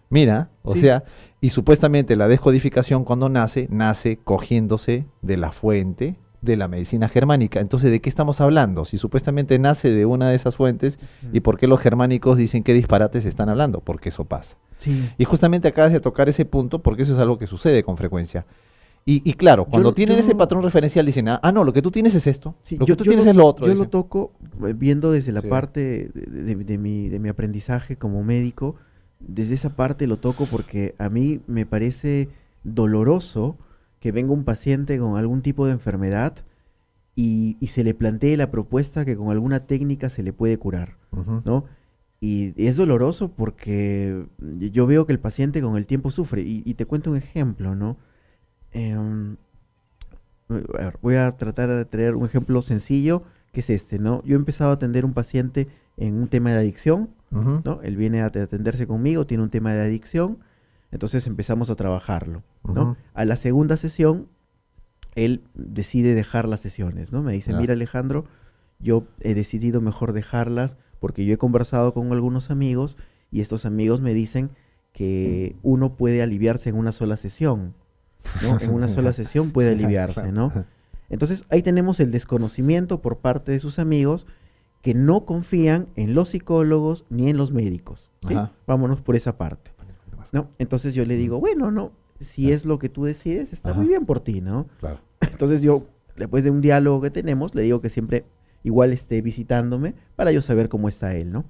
Mira, o sea, y supuestamente la descodificación cuando nace, nace cogiéndose de la fuente de la medicina germánica. Entonces, ¿de qué estamos hablando? Si supuestamente nace de una de esas fuentes, ¿y por qué los germánicos dicen qué disparates están hablando? Porque eso pasa. Y justamente acabas de tocar ese punto porque eso es algo que sucede con frecuencia. Y, claro, cuando tienen ese patrón referencial dicen, ah, no, lo que tú tienes es esto, lo que yo, tú tienes es lo otro. Yo lo toco eh, viendo desde la parte de, mi, aprendizaje como médico, desde esa parte lo toco porque a mí me parece doloroso que venga un paciente con algún tipo de enfermedad y, se le plantee la propuesta que con alguna técnica se le puede curar, ¿no? Y es doloroso porque yo veo que el paciente con el tiempo sufre. Y, y te cuento un ejemplo, ¿no? Em, voy a tratar de traer un ejemplo sencillo, que es este, ¿no? Yo he empezado a atender un paciente en un tema de adicción, ¿no? Él viene a atenderse conmigo, tiene un tema de adicción, entonces empezamos a trabajarlo, ¿no? A la segunda sesión, él decide dejar las sesiones, ¿no? Me dice, mira Alejandro, yo he decidido mejor dejarlas porque yo he conversado con algunos amigos y estos amigos me dicen que uno puede aliviarse en una sola sesión. En una sola sesión puede aliviarse, ¿no? Entonces ahí tenemos el desconocimiento por parte de sus amigos que no confían en los psicólogos ni en los médicos. Vámonos por esa parte. ¿no? Entonces yo le digo, bueno, no, si es lo que tú decides, está muy bien por ti, ¿no? Claro. Entonces yo, después de un diálogo que tenemos, le digo que siempre igual esté visitándome para yo saber cómo está él, ¿no?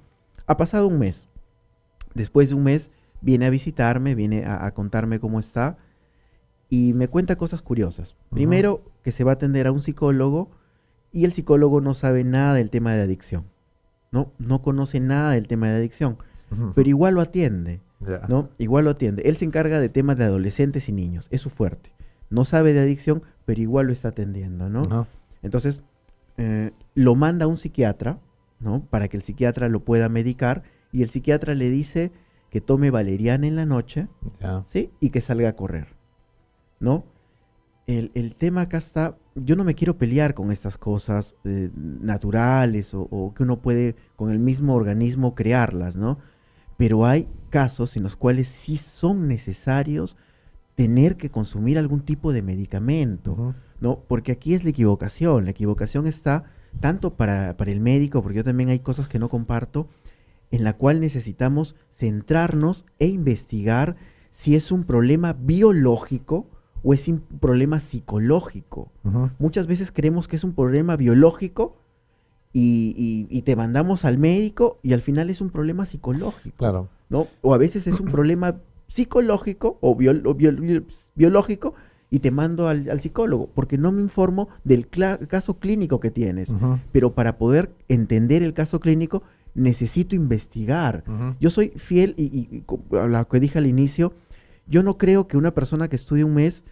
Ha pasado un mes. Después de un mes, viene a visitarme, viene a, a contarme cómo está y me cuenta cosas curiosas. Primero, que se va a atender a un psicólogo y el psicólogo no sabe nada del tema de la adicción. No, no conoce nada del tema de la adicción, pero igual lo atiende. ¿no? Igual lo atiende. Él se encarga de temas de adolescentes y niños, es su fuerte. No sabe de adicción, pero igual lo está atendiendo, ¿no? Entonces, eh, lo manda a un psiquiatra, ¿no? Para que el psiquiatra lo pueda medicar y el psiquiatra le dice que tome valeriana en la noche, ¿sí? Y que salga a correr. El, tema acá está, yo no me quiero pelear con estas cosas eh, naturales o, que uno puede con el mismo organismo crearlas, ¿no? Pero hay casos en los cuales sí son necesarios tener que consumir algún tipo de medicamento, Porque aquí es la equivocación, la equivocación está tanto para, para el médico, porque yo también hay cosas que no comparto, en la cual necesitamos centrarnos e investigar si es un problema biológico, o es un problema psicológico. Muchas veces creemos que es un problema biológico y, te mandamos al médico y al final es un problema psicológico. Claro. ¿no? O a veces es un problema psicológico o, biológico y te mando al, psicólogo porque no me informo del caso clínico que tienes. Pero para poder entender el caso clínico necesito investigar. Yo soy fiel y, lo que dije al inicio, yo no creo que una persona que estudie un mes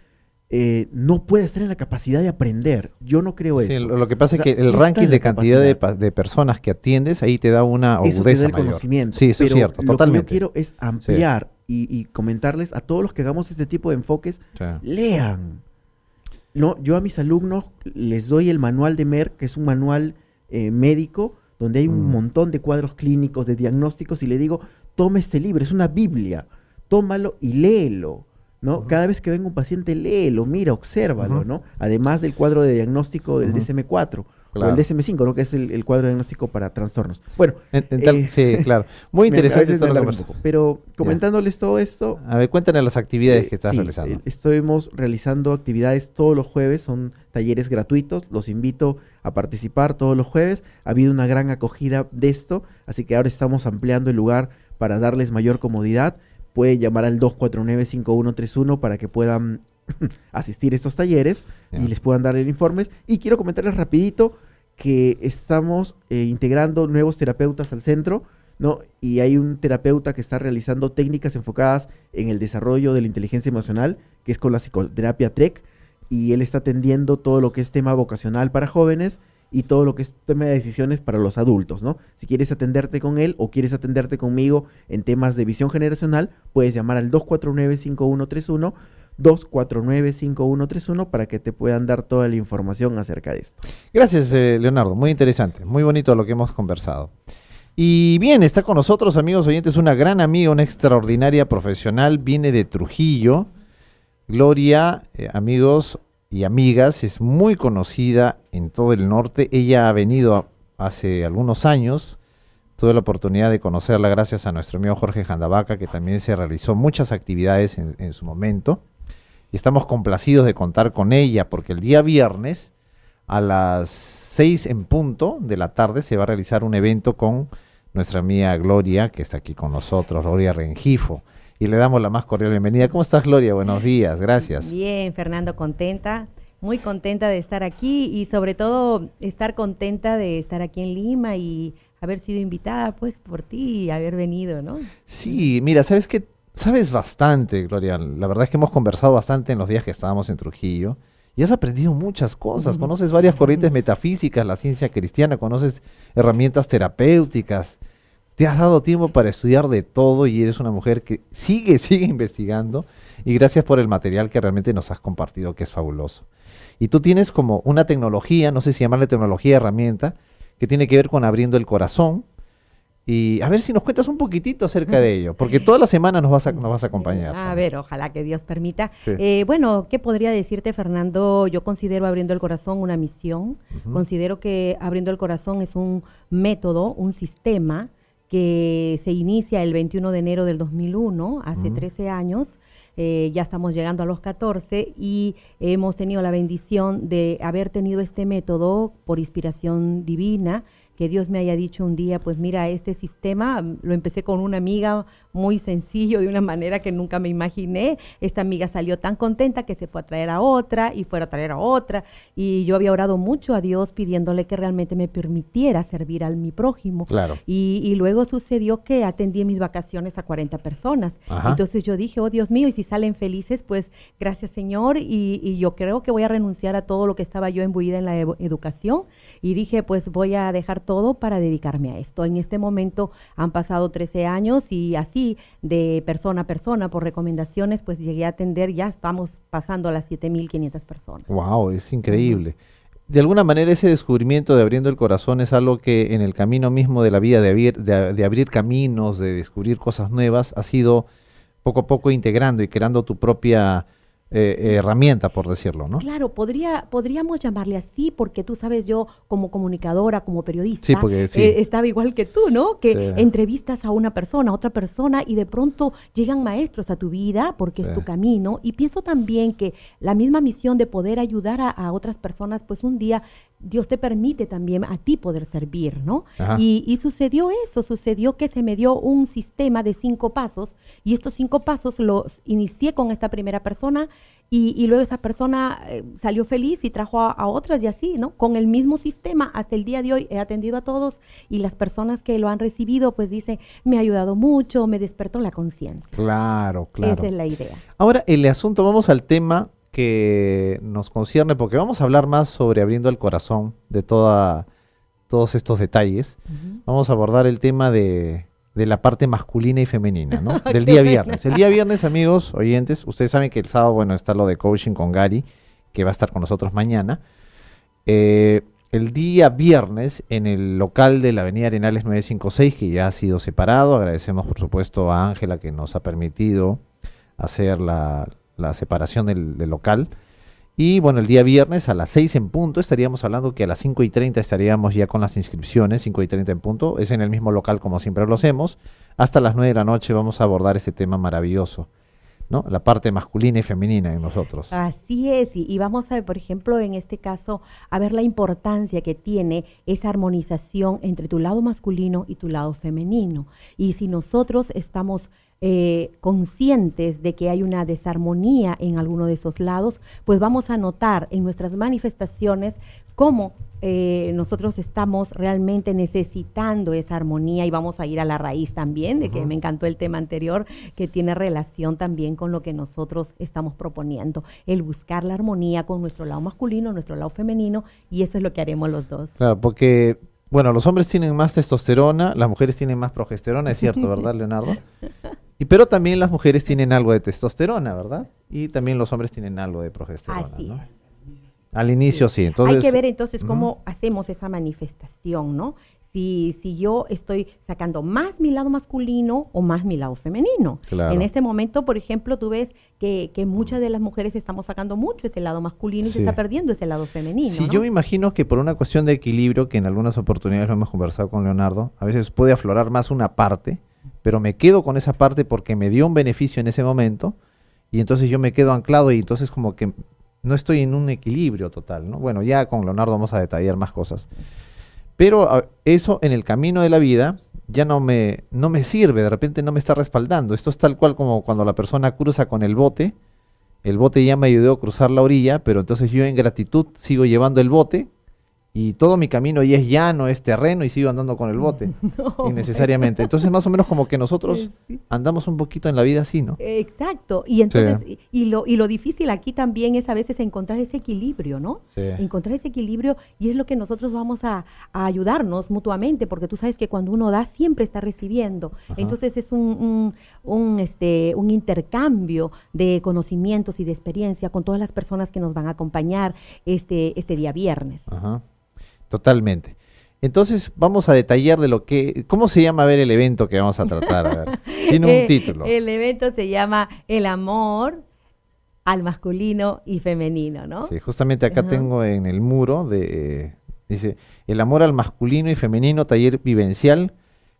eh, no puede estar en la capacidad de aprender. Yo no creo eso. Lo que pasa es que el ranking de cantidad de, personas que atiendes ahí te da una agudeza conocimiento. Sí, eso es cierto, totalmente. Lo que yo quiero es ampliar y, comentarles a todos los que hagamos este tipo de enfoques, lean. No, yo a mis alumnos les doy el manual de Mer, que es un manual eh, médico, donde hay un mm. montón de cuadros clínicos, de diagnósticos, y le digo, toma este libro, es una Biblia, tómalo y léelo. ¿no? Cada vez que venga un paciente, léelo, mira, obsérvalo, ¿no? Además del cuadro de diagnóstico del DSM-4. O el DSM-5, ¿no? Que es el, cuadro cuadro diagnóstico para trastornos. Bueno. Eh, sí, claro. Muy interesante todo lo que Pero comentándoles todo esto. A ver, cuéntanos las actividades eh, que estás realizando. Eh, estuvimos realizando actividades todos los jueves, son talleres gratuitos, los invito a participar todos los jueves. Ha habido una gran acogida de esto, así que ahora estamos ampliando el lugar para darles mayor comodidad pueden llamar al 249-5131 para que puedan asistir a estos talleres y les puedan dar informes. Y quiero comentarles rapidito que estamos eh, integrando nuevos terapeutas al centro, ¿no? Y hay un terapeuta que está realizando técnicas enfocadas en el desarrollo de la inteligencia emocional, que es con la psicoterapia TREC, y él está atendiendo todo lo que es tema vocacional para jóvenes y todo lo que es tema de decisiones para los adultos, ¿no? Si quieres atenderte con él o quieres atenderte conmigo en temas de visión generacional, puedes llamar al 249-5131. 249-5131 para que te puedan dar toda la información acerca de esto. Gracias, eh, Leonardo. Muy interesante, muy bonito lo que hemos conversado. Y bien, está con nosotros, amigos oyentes, una gran amiga, una extraordinaria profesional, viene de Trujillo. Gloria, eh, amigos y amigas, es muy conocida en todo el norte. Ella ha venido hace algunos años. Tuve la oportunidad de conocerla gracias a nuestro amigo Jorge Jandavaca, que también se realizó muchas actividades en, su momento. Y estamos complacidos de contar con ella, porque el día viernes a las 6 en punto de la tarde se va a realizar un evento con nuestra amiga Gloria, que está aquí con nosotros, Gloria Rengifo y le damos la más cordial bienvenida. ¿Cómo estás, Gloria? Buenos días, gracias. Bien, Fernando, contenta, muy contenta de estar aquí y sobre todo estar contenta de estar aquí en Lima y haber sido invitada pues por ti y haber venido, ¿no? Sí, mira, sabes que sabes bastante, Gloria. La verdad es que hemos conversado bastante en los días que estábamos en Trujillo y has aprendido muchas cosas. Conoces varias corrientes metafísicas, la ciencia cristiana, conoces herramientas terapéuticas, te has dado tiempo para estudiar de todo y eres una mujer que sigue, sigue investigando. Y gracias por el material que realmente nos has compartido, que es fabuloso. Y tú tienes como una tecnología, no sé si llamarle tecnología, herramienta, que tiene que ver con abriendo el corazón. Y a ver si nos cuentas un poquitito acerca de ello, porque toda la semana nos vas a, nos vas a acompañar. A ver, ojalá que Dios permita. Eh, bueno, ¿qué podría decirte, Fernando? Yo considero Abriendo el Corazón una misión. Considero que Abriendo el Corazón es un método, un sistema que se inicia el 21 de enero del 2001, hace 13 años. Eh, ya estamos llegando a los 14 y hemos tenido la bendición de haber tenido este método por inspiración divina que Dios me haya dicho un día, pues mira, este sistema mm, lo empecé con una amiga muy sencillo, de una manera que nunca me imaginé. Esta amiga salió tan contenta que se fue a traer a otra y fue a traer a otra. Y yo había orado mucho a Dios pidiéndole que realmente me permitiera servir al mi prójimo. Claro. Y, luego sucedió que atendí mis vacaciones a 40 personas. Entonces yo dije, oh Dios mío, y si salen felices, pues gracias Señor. Y, y yo creo que voy a renunciar a todo lo que estaba yo embuida en la educación y dije, pues voy a dejar todo para dedicarme a esto. En este momento han pasado 13 años y así de persona a persona por recomendaciones, pues llegué a atender, ya estamos pasando a las 7.500 personas. ¡Wow! Es increíble. De alguna manera ese descubrimiento de abriendo el corazón es algo que en el camino mismo de la vida, de abrir, de abrir caminos, de descubrir cosas nuevas, ha sido poco a poco integrando y creando tu propia eh, eh, herramienta, por decirlo, ¿no? Claro, podría, podríamos llamarle así, porque tú sabes, yo como comunicadora, como periodista, eh, estaba igual que tú, ¿no? Que entrevistas a una persona, a otra persona, y de pronto llegan maestros a tu vida porque es tu camino. Y pienso también que la misma misión de poder ayudar a otras personas, pues un día Dios te permite también a ti poder servir, ¿no? Y, sucedió eso, sucedió que se me dio un sistema de cinco pasos y estos cinco pasos los inicié con esta primera persona y, luego esa persona eh, salió feliz y trajo a, otras y así, ¿no? Con el mismo sistema hasta el día de hoy he atendido a todos y las personas que lo han recibido pues dice, me ha ayudado mucho, me despertó la conciencia. Claro, claro. Esa es la idea. Ahora, el asunto, vamos al tema que nos concierne, porque vamos a hablar más sobre abriendo el corazón de toda, todos estos detalles. Vamos a abordar el tema de, de la parte masculina y femenina, ¿no? Del día viernes. El día viernes, amigos, oyentes, ustedes saben que el sábado, bueno, está lo de coaching con Gary, que va a estar con nosotros mañana. Eh, el día viernes, en el local de la Avenida Arenales 956, que ya ha sido separado, agradecemos por supuesto a Ángela que nos ha permitido hacer la, la separación del, local. Y bueno, el día viernes a las 6 en punto estaríamos hablando que a las 5 y 30 estaríamos ya con las inscripciones, 5 y 30 en punto, es en el mismo local como siempre lo hacemos. Hasta las 9 de la noche vamos a abordar este tema maravilloso. ¿no? La parte masculina y femenina en nosotros. Así es, y, y, vamos a ver, por ejemplo, en este caso, a ver la importancia que tiene esa armonización entre tu lado masculino y tu lado femenino. Y si nosotros estamos eh, conscientes de que hay una desarmonía en alguno de esos lados, pues vamos a notar en nuestras manifestaciones cómo eh, nosotros estamos realmente necesitando esa armonía y vamos a ir a la raíz también, de que me encantó el tema anterior, que tiene relación también con lo que nosotros estamos proponiendo, el buscar la armonía con nuestro lado masculino, nuestro lado femenino, y eso es lo que haremos los dos. Claro, porque, bueno, los hombres tienen más testosterona, las mujeres tienen más progesterona, es cierto, ¿verdad, Leonardo? Y pero también las mujeres tienen algo de testosterona, ¿verdad? Y también los hombres tienen algo de progesterona, ¿no? Al inicio sí. Hay que ver entonces cómo hacemos esa manifestación, ¿no? Si, si, yo estoy sacando más mi lado masculino o más mi lado femenino. En este momento, por ejemplo, tú ves que, que, muchas de las mujeres estamos sacando mucho ese lado masculino y se está perdiendo ese lado femenino. Sí, yo me imagino que por una cuestión de equilibrio, que en algunas oportunidades lo hemos conversado con Leonardo, a veces puede aflorar más una parte pero me quedo con esa parte porque me dio un beneficio en ese momento y entonces yo me quedo anclado y entonces como que no estoy en un equilibrio total, ¿no? Bueno, ya con Leonardo vamos a detallar más cosas. Pero eso en el camino de la vida ya no me, no me sirve, de repente no me está respaldando. Esto es tal cual como cuando la persona cruza con el bote, el bote ya me ayudó a cruzar la orilla, pero entonces yo en gratitud sigo llevando el bote y todo mi camino y es llano, es terreno y sigo andando con el bote no, innecesariamente. Entonces, más o menos como que nosotros andamos un poquito en la vida así, ¿no? Exacto. Y entonces y, lo y lo difícil aquí también es a veces encontrar ese equilibrio, ¿no? Sí. Encontrar ese equilibrio y es lo que nosotros vamos a, ayudarnos mutuamente, porque tú sabes que cuando uno da siempre está recibiendo. Entonces es un, un, este un intercambio de conocimientos y de experiencia con todas las personas que nos van a acompañar este este día viernes. Ajá. Totalmente. Entonces vamos a detallar de lo que, ¿cómo se llama a ver el evento que vamos a tratar? tiene un eh, título. El evento se llama El amor al masculino y femenino, ¿no? Sí, justamente acá tengo en el muro de eh, dice El amor al masculino y femenino taller vivencial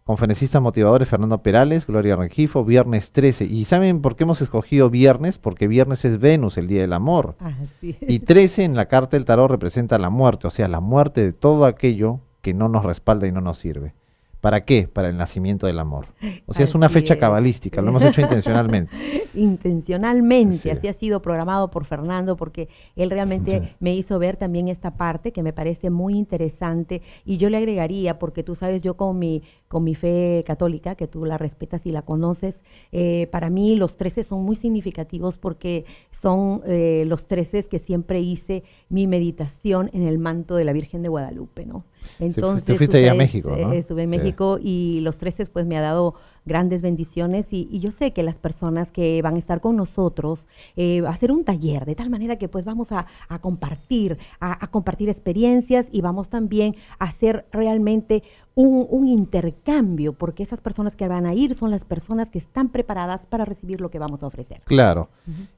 conferencistas motivadores Fernando Perales, Gloria Rengifo, viernes 13. ¿Y saben por qué hemos escogido viernes? Porque viernes es Venus, el día del amor. Y 13 en la carta del tarot representa la muerte, o sea, la muerte de todo aquello que no nos respalda y no nos sirve. ¿Para qué? Para el nacimiento del amor. O sea, es una fecha cabalística, lo hemos hecho intencionalmente. intencionalmente, así ha sido programado por Fernando, porque él realmente me hizo ver también esta parte que me parece muy interesante. Y yo le agregaría, porque tú sabes, yo con mi con mi fe católica, que tú la respetas y la conoces. Eh, para mí los trece son muy significativos porque son eh, los trece que siempre hice mi meditación en el manto de la Virgen de Guadalupe, ¿no? Entonces, tú fuiste a México, eh, estuve en México y los trece, pues me ha dado grandes bendiciones y, yo sé que las personas que van a estar con nosotros a hacer un taller de tal manera que pues vamos a, compartir, a, a, compartir experiencias y vamos también a hacer realmente un, intercambio, porque esas personas que van a ir son las personas que están preparadas para recibir lo que vamos a ofrecer. Claro.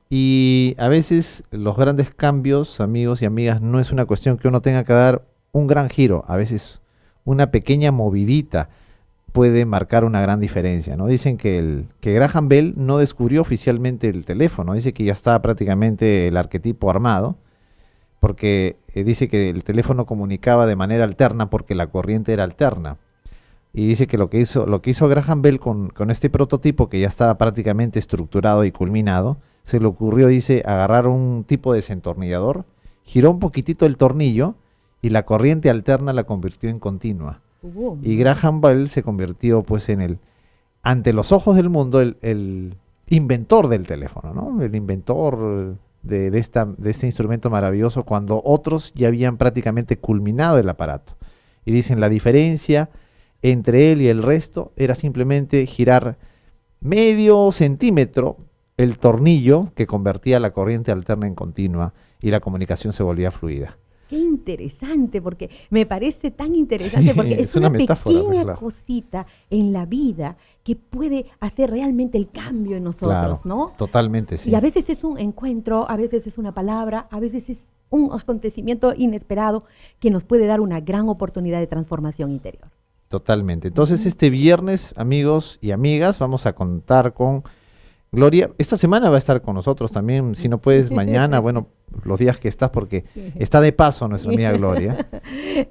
Y a veces los grandes cambios, amigos y amigas, no es una cuestión que uno tenga que dar un gran giro, a veces una pequeña movidita puede marcar una gran diferencia, ¿no? Dicen que, el, que Graham Bell no descubrió oficialmente el teléfono, dice que ya estaba prácticamente el arquetipo armado, porque eh, dice que el teléfono comunicaba de manera alterna porque la corriente era alterna. Y dice que lo que hizo, lo que hizo Graham Bell con, con este prototipo, que ya estaba prácticamente estructurado y culminado, se le ocurrió, dice, agarrar un tipo de desentornillador, giró un poquitito el tornillo y la corriente alterna la convirtió en continua. Y Graham Bell se convirtió pues en el, ante los ojos del mundo, el inventor del teléfono, ¿no? El inventor, de, esta, de este instrumento maravilloso cuando otros ya habían prácticamente culminado el aparato. Y dicen, la diferencia entre él y el resto era simplemente girar medio centímetro el tornillo que convertía la corriente alterna en continua y la comunicación se volvía fluida. Qué interesante, porque me parece tan interesante, porque es, una, pequeña pues, cosita en la vida que puede hacer realmente el cambio en nosotros, ¿no? Totalmente, sí. Y a veces es un encuentro, a veces es una palabra, a veces es un acontecimiento inesperado que nos puede dar una gran oportunidad de transformación interior. Totalmente. Entonces, este viernes, amigos y amigas, vamos a contar con Gloria. Esta semana va a estar con nosotros también. Si no puedes, mañana, bueno, los días que estás porque está de paso nuestra Mía Gloria.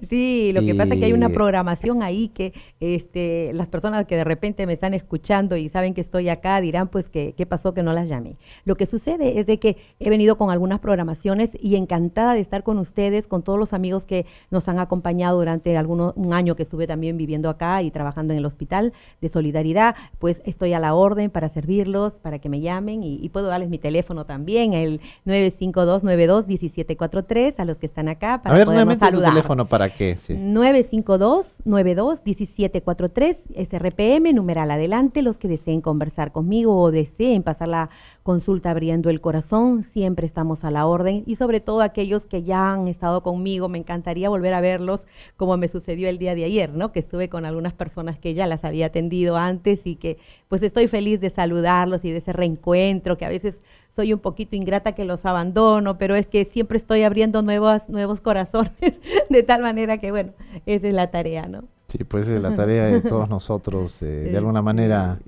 Sí, lo que pasa es que hay una programación ahí que este, las personas que de repente me están escuchando y saben que estoy acá dirán pues que qué pasó que no las llamé. Lo que sucede es de que he venido con algunas programaciones y encantada de estar con ustedes, con todos los amigos que nos han acompañado durante alguno, un año que estuve también viviendo acá y trabajando en el hospital de solidaridad, pues estoy a la orden para servirlos, para que me llamen y, y puedo darles mi teléfono también, el 952 921743 92 1743 a los que están acá para a ver, saludar. teléfono para qué? Sí. 952-92-1743, RPM, numeral adelante, los que deseen conversar conmigo o deseen pasar la consulta abriendo el corazón, siempre estamos a la orden y sobre todo aquellos que ya han estado conmigo, me encantaría volver a verlos como me sucedió el día de ayer, ¿no? Que estuve con algunas personas que ya las había atendido antes y que pues estoy feliz de saludarlos y de ese reencuentro que a veces soy un poquito ingrata que los abandono, pero es que siempre estoy abriendo nuevos, nuevos corazones, de tal manera que, bueno, esa es la tarea, ¿no? Sí, pues es la tarea de todos nosotros, eh, de alguna manera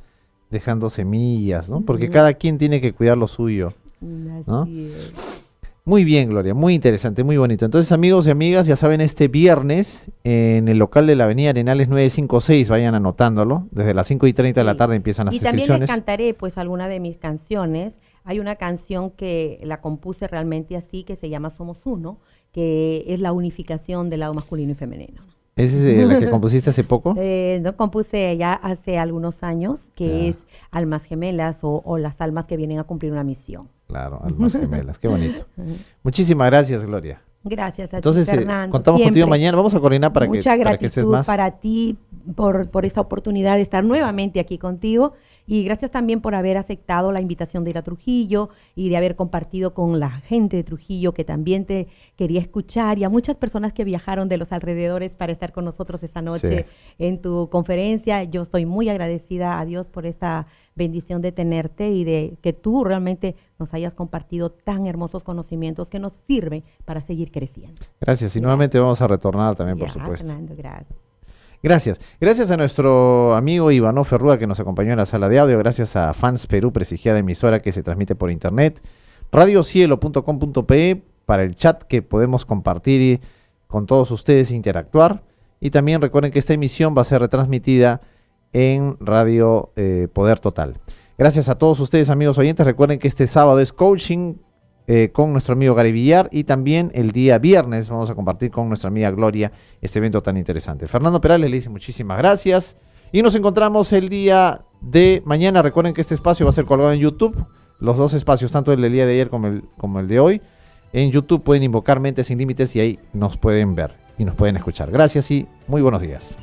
dejando semillas, ¿no? Porque cada quien tiene que cuidar lo suyo, ¿no? Muy bien, Gloria, muy interesante, muy bonito. Entonces, amigos y amigas, ya saben, este viernes en el local de la Avenida Arenales 956, vayan anotándolo. Desde las 5 y 30 de la tarde empiezan las ser. Y también les cantaré, pues, alguna de mis canciones hay una canción que la compuse realmente así, que se llama Somos Uno, que es la unificación del lado masculino y femenino. ¿Esa es la que compusiste hace poco? Eh, no compuse ya hace algunos años, que es Almas Gemelas o, las almas que vienen a cumplir una misión. Claro, Almas Gemelas, qué bonito. Muchísimas gracias, Gloria. Gracias a ti, eh, Fernando. Entonces, contamos contigo mañana, vamos a coordinar para que para, que estés más. para ti por, por esta oportunidad de estar nuevamente aquí contigo y gracias también por haber aceptado la invitación de ir a Trujillo y de haber compartido con la gente de Trujillo que también te quería escuchar y a muchas personas que viajaron de los alrededores para estar con nosotros esta noche en tu conferencia. Yo estoy muy agradecida a Dios por esta bendición de tenerte y de que tú realmente nos hayas compartido tan hermosos conocimientos que nos sirven para seguir creciendo. Gracias. Y nuevamente vamos a retornar también, por supuesto. gracias. Gracias. Gracias a nuestro amigo Ivano Ferrua que nos acompañó en la sala de audio. Gracias a Fans Perú, prestigiada emisora que se transmite por internet. Radiocielo.com.pe para el chat que podemos compartir y con todos ustedes interactuar. Y también recuerden que esta emisión va a ser retransmitida en Radio eh, Poder Total. Gracias a todos ustedes, amigos oyentes. Recuerden que este sábado es coaching eh, con nuestro amigo Gary Villar y también el día viernes vamos a compartir con nuestra amiga Gloria este evento tan interesante. Fernando Perales le dice muchísimas gracias y nos encontramos el día de mañana. Recuerden que este espacio va a ser colgado en YouTube, los dos espacios, tanto el del día de ayer como el, como el de hoy. En YouTube pueden invocar Mentes sin Límites y ahí nos pueden ver y nos pueden escuchar. Gracias y muy buenos días.